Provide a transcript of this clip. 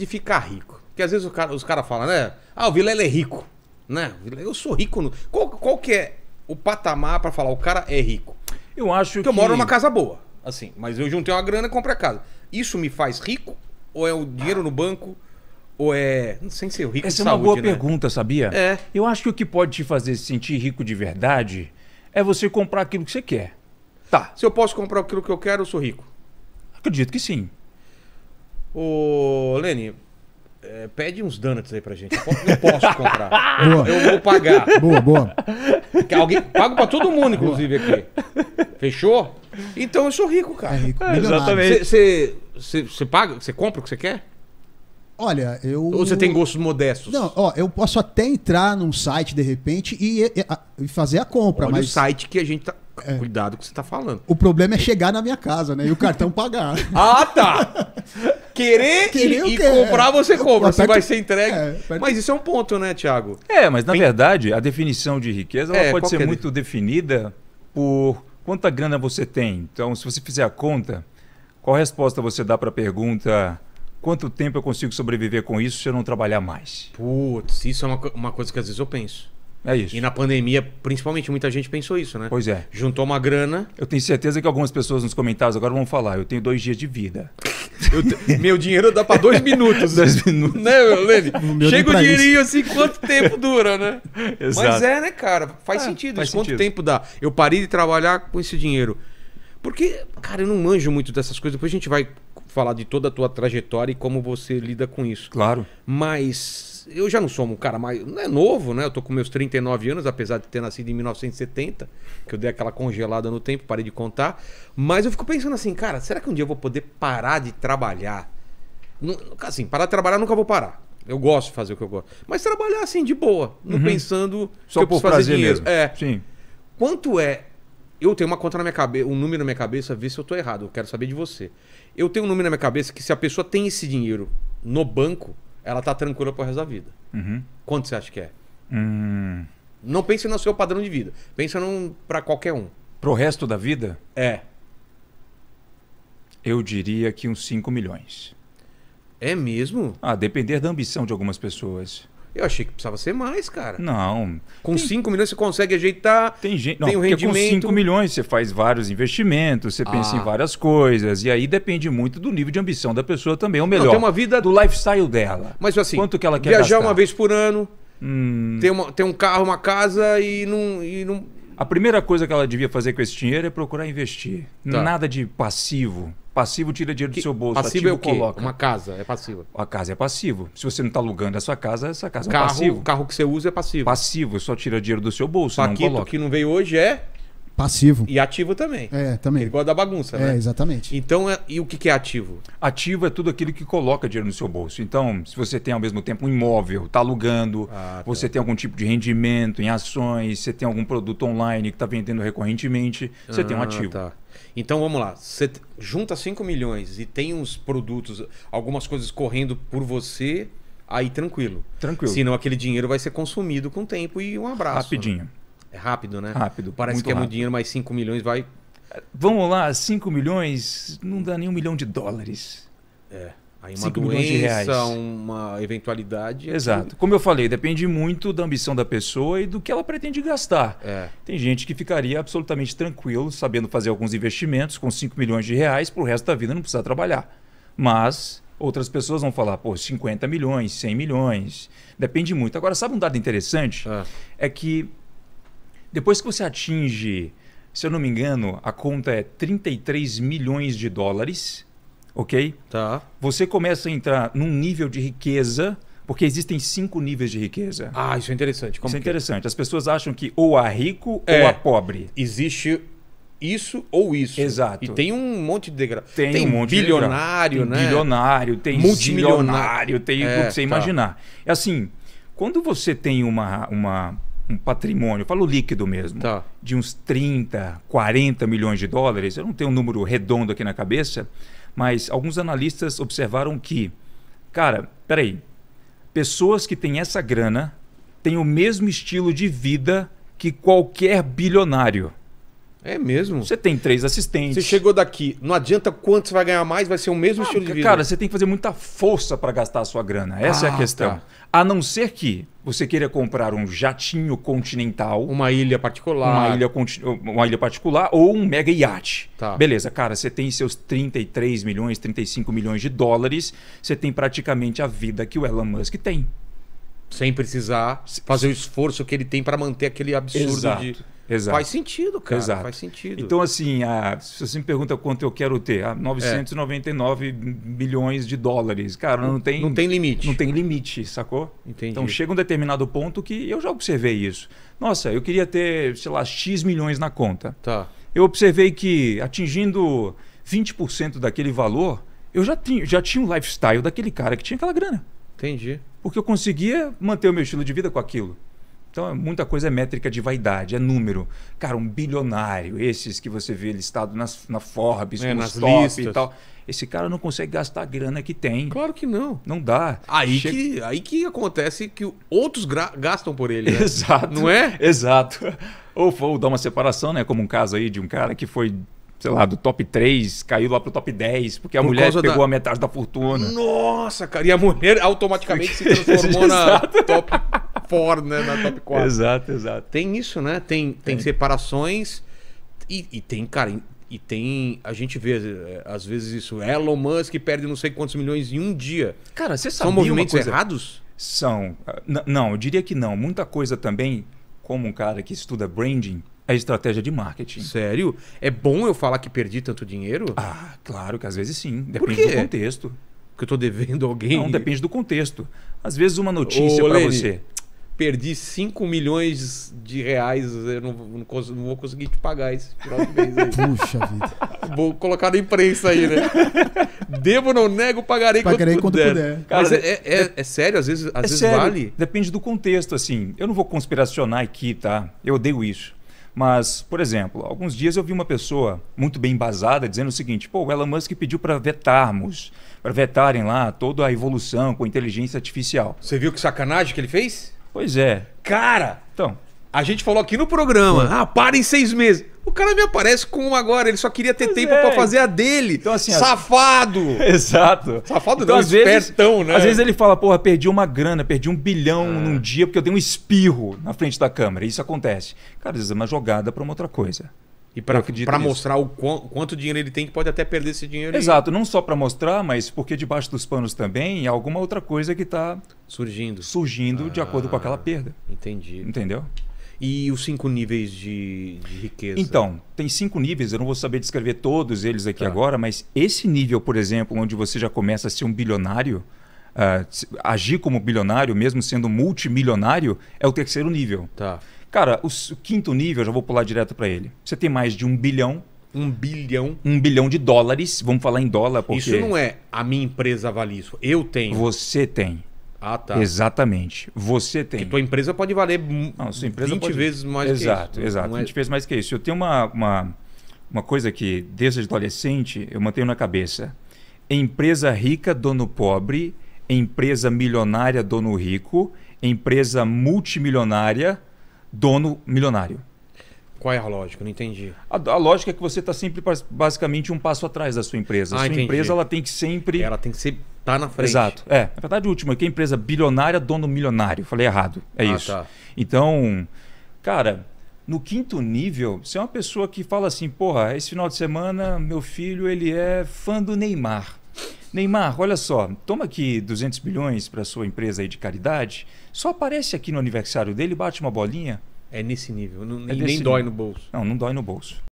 de ficar rico. Porque às vezes os caras cara falam, né? Ah, o Vila é rico. Né? Eu sou rico. No... Qual, qual que é o patamar para falar o cara é rico? Eu acho Porque que... eu moro numa casa boa, assim. Mas eu juntei uma grana e comprei a casa. Isso me faz rico? Ou é o dinheiro no banco? Ou é. Sem ser é rico Essa de é uma boa né? pergunta, sabia? É. Eu acho que o que pode te fazer se sentir rico de verdade é você comprar aquilo que você quer. Tá. Se eu posso comprar aquilo que eu quero, eu sou rico. Acredito que sim. Ô, Leni é, pede uns donuts aí pra gente. Não posso comprar. Boa. Eu vou pagar. Boa, boa. Que alguém, pago pra todo mundo, inclusive, aqui. Fechou? Então eu sou rico, cara. É rico. É, exatamente. Você paga? Você compra o que você quer? Olha, eu. Ou você tem gostos modestos? Não, ó, eu posso até entrar num site de repente e, e, e fazer a compra. Olha mas o site que a gente tá. É. Cuidado com o que você tá falando. O problema é chegar na minha casa, né? E o cartão pagar. ah, tá! Querer, Querer e, e comprar, você é, compra. Se vai ser entregue. É, mas isso é um ponto, né, Tiago? É, mas na verdade, a definição de riqueza ela é, pode ser muito definida por quanta grana você tem. Então, se você fizer a conta, qual resposta você dá para a pergunta quanto tempo eu consigo sobreviver com isso se eu não trabalhar mais? Putz, isso é uma, uma coisa que às vezes eu penso. É isso. E na pandemia, principalmente, muita gente pensou isso, né? Pois é. Juntou uma grana. Eu tenho certeza que algumas pessoas nos comentários agora vão falar: eu tenho dois dias de vida. Eu, meu dinheiro dá para dois minutos. dois minutos. Né, Lene? Chega o dinheirinho isso. assim, quanto tempo dura, né? Exato. Mas é, né, cara? Faz ah, sentido. Faz quanto sentido. tempo dá? Eu parei de trabalhar com esse dinheiro. Porque, cara, eu não manjo muito dessas coisas. Depois a gente vai falar de toda a tua trajetória e como você lida com isso. Claro. Mas eu já não sou um cara mais. Não é novo, né? Eu tô com meus 39 anos, apesar de ter nascido em 1970, que eu dei aquela congelada no tempo, parei de contar. Mas eu fico pensando assim, cara, será que um dia eu vou poder parar de trabalhar? Não, assim, parar de trabalhar nunca vou parar. Eu gosto de fazer o que eu gosto. Mas trabalhar assim, de boa, não uhum. pensando Só que eu por preciso fazer dinheiro. Mesmo. É. Sim. Quanto é. Eu tenho uma conta na minha cabeça, um número na minha cabeça, ver se eu tô errado. Eu quero saber de você. Eu tenho um número na minha cabeça que se a pessoa tem esse dinheiro no banco, ela tá tranquila pro resto da vida. Uhum. Quanto você acha que é? Hum. Não pense no seu padrão de vida. Pensa num para qualquer um. Pro resto da vida? É. Eu diria que uns 5 milhões. É mesmo? A ah, depender da ambição de algumas pessoas. Eu achei que precisava ser mais, cara. Não. Com tem... 5 milhões você consegue ajeitar. Tem gente. Não, tem um rendimento. Com 5 milhões você faz vários investimentos, você pensa em ah. várias coisas. E aí depende muito do nível de ambição da pessoa também. Ou melhor, não, tem uma vida do lifestyle dela. Mas assim, quanto que ela quer viajar gastar? uma vez por ano, hum... ter, uma, ter um carro, uma casa e não. E não a primeira coisa que ela devia fazer com esse dinheiro é procurar investir. Tá. Nada de passivo. Passivo tira dinheiro do seu bolso. Passivo é o quê? Coloca. Uma casa é passiva. A casa é passivo. Se você não está alugando a sua casa, essa casa é carro, é passivo. O carro que você usa é passivo. Passivo, só tira dinheiro do seu bolso. Paquito não coloca. que não veio hoje é Passivo. E ativo também. É, também. Ele gosta da bagunça, é, né? É, exatamente. Então, é, e o que é ativo? Ativo é tudo aquilo que coloca dinheiro no seu bolso. Então, se você tem ao mesmo tempo um imóvel, está alugando, ah, tá. você tem algum tipo de rendimento em ações, você tem algum produto online que está vendendo recorrentemente, você ah, tem um ah, ativo. Tá. Então vamos lá, você junta 5 milhões e tem uns produtos, algumas coisas correndo por você, aí tranquilo. Tranquilo. Senão aquele dinheiro vai ser consumido com o tempo e um abraço. Rapidinho. Né? É rápido, né? Rápido. Parece que é rápido. muito dinheiro, mas 5 milhões vai. Vamos lá, 5 milhões não dá nem um milhão de dólares. É. Aí uma milhões de reais. uma eventualidade. É Exato. Como eu falei, depende muito da ambição da pessoa e do que ela pretende gastar. É. Tem gente que ficaria absolutamente tranquilo, sabendo fazer alguns investimentos com 5 milhões de reais, para o resto da vida não precisar trabalhar. Mas outras pessoas vão falar, pô, 50 milhões, 100 milhões. Depende muito. Agora, sabe um dado interessante? É, é que depois que você atinge, se eu não me engano, a conta é 33 milhões de dólares, ok? Tá. Você começa a entrar num nível de riqueza, porque existem cinco níveis de riqueza. Ah, isso é interessante. Como isso é, é? interessante. As pessoas acham que ou há rico é, ou há pobre. Existe isso ou isso. Exato. E tem um monte de degrau. Tem, tem um monte bilionário, de degrau. Bilionário, né? Bilionário, tem multimilionário, tem é, o que você tá. imaginar. É assim, quando você tem uma, uma um patrimônio, falo líquido mesmo, tá. de uns 30, 40 milhões de dólares, eu não tenho um número redondo aqui na cabeça, mas alguns analistas observaram que, cara, peraí, pessoas que têm essa grana têm o mesmo estilo de vida que qualquer bilionário. É mesmo? Você tem três assistentes. Você chegou daqui, não adianta quanto você vai ganhar mais, vai ser o mesmo ah, estilo de vida. Cara, você tem que fazer muita força para gastar a sua grana. Essa ah, é a ah, questão. Tá. A não ser que você queira comprar um jatinho continental. Uma ilha particular. Uma ilha, uma ilha particular ou um mega iate. Tá. Beleza, cara, você tem seus 33 milhões, 35 milhões de dólares, você tem praticamente a vida que o Elon Musk tem sem precisar fazer o esforço que ele tem para manter aquele absurdo Exato. de. Exato. Faz sentido, cara. Exato. Faz sentido. Então, assim, a, se você me pergunta quanto eu quero ter, a 999 é. de dólares. Cara, não tem. Não tem limite. Não tem limite, sacou? Entendi. Então chega um determinado ponto que eu já observei isso. Nossa, eu queria ter, sei lá, X milhões na conta. Tá. Eu observei que atingindo 20% daquele valor, eu já tinha, já tinha um lifestyle daquele cara que tinha aquela grana. Entendi porque eu conseguia manter o meu estilo de vida com aquilo. Então, é muita coisa é métrica de vaidade, é número. Cara, um bilionário, esses que você vê listado nas, na Forbes, é, listas. e tal. Esse cara não consegue gastar a grana que tem. Claro que não. Não dá. Aí, que, aí que acontece que outros gastam por ele. Né? Exato. Não é? Exato. Ou, ou dá uma separação, né? Como um caso aí de um cara que foi sei lá, do top 3, caiu lá pro top 10, porque a Por mulher pegou da... a metade da fortuna. Nossa, cara, e a mulher automaticamente se transformou na top 4, né? Na top 4. Exato, exato. Tem isso, né? Tem, tem, separações e, e, tem, cara, e tem. A gente vê eh, às vezes isso. Elon Musk perde não sei quantos milhões em um dia. Cara, você sabe. São movimentos coisa... errados? São. Ah, n não, eu diria que não. Muita coisa também, como um cara que estuda branding é estratégia de marketing. Sério? É bom eu falar que perdi tanto dinheiro? Ah, claro que às vezes sim. Depende do contexto. Que eu tô devendo alguém? Não, depende do contexto. Às vezes uma notícia para você. Perdi 5 milhões de reais, eu não, não, não vou conseguir te pagar esse final de mês aí. Puxa vida. Vou colocar na imprensa aí, né? Devo, não nego, pagarei, pagarei quando, quando puder. puder. Cara, Mas é, é, é, é, sério, às vezes, às é vezes sério. vale. Depende do contexto, assim. Eu não vou conspiracionar aqui, tá? Eu odeio isso. Mas, por exemplo, alguns dias eu vi uma pessoa muito bem embasada dizendo o seguinte: pô, o Elon Musk pediu para vetarmos, para vetarem lá toda a evolução com inteligência artificial. Você viu que sacanagem que ele fez? Pois é. Cara! Então. A gente falou aqui no programa: ah, para em seis meses. O cara me aparece com uma agora, ele só queria ter tempo é. para fazer a dele. Então, assim, Safado! Exato. Safado então, não, às espertão, vezes, né? Às vezes ele fala, porra, perdi uma grana, perdi um bilhão ah. num dia porque eu dei um espirro na frente da câmera. Isso acontece. Cara, às vezes é uma jogada para uma outra coisa. E para mostrar o quão, quanto dinheiro ele tem, que pode até perder esse dinheiro. Exato, não só para mostrar, mas porque debaixo dos panos também há alguma outra coisa que está surgindo, surgindo ah, de acordo com aquela ah, perda. Entendi. Entendeu? E os cinco níveis de, de, riqueza? Então, tem cinco níveis, eu não vou saber descrever todos eles aqui tá. agora, mas esse nível, por exemplo, onde você já começa a ser um bilionário, uh, agir como bilionário, mesmo sendo multimilionário, é o terceiro nível. Tá. Cara, o, o quinto nível, já vou pular direto para ele. Você tem mais de um bilhão um bilhão. Um bilhão de dólares. Vamos falar em dólar. Porque... Isso não é a minha empresa vale isso. Eu tenho. Você tem. Ah, tá. Exatamente. Você tem. Porque tua empresa pode valer não, sua empresa 20 pode... vezes mais exato, que isso. Exato, exato. É... 20 vezes mais que isso. Eu tenho uma, uma, uma coisa que, desde adolescente, eu mantenho na cabeça. Empresa rica, dono pobre. Empresa milionária, dono rico. Empresa multimilionária, dono milionário. Qual é a lógica? Não entendi. A, a lógica é que você está sempre basicamente um passo atrás da sua empresa. Ah, a sua entendi. empresa ela tem que sempre. Ela tem que ser. Tá na frente. Exato. É. Na verdade, o último aqui é empresa bilionária, dono milionário. Falei errado. É ah, isso. Tá. Então, cara, no quinto nível, você é uma pessoa que fala assim: porra, esse final de semana meu filho ele é fã do Neymar. Neymar, olha só, toma aqui 200 bilhões para sua empresa aí de caridade, só aparece aqui no aniversário dele, bate uma bolinha, é nesse nível. Não, é nem, nem nível. dói no bolso. Não, não dói no bolso.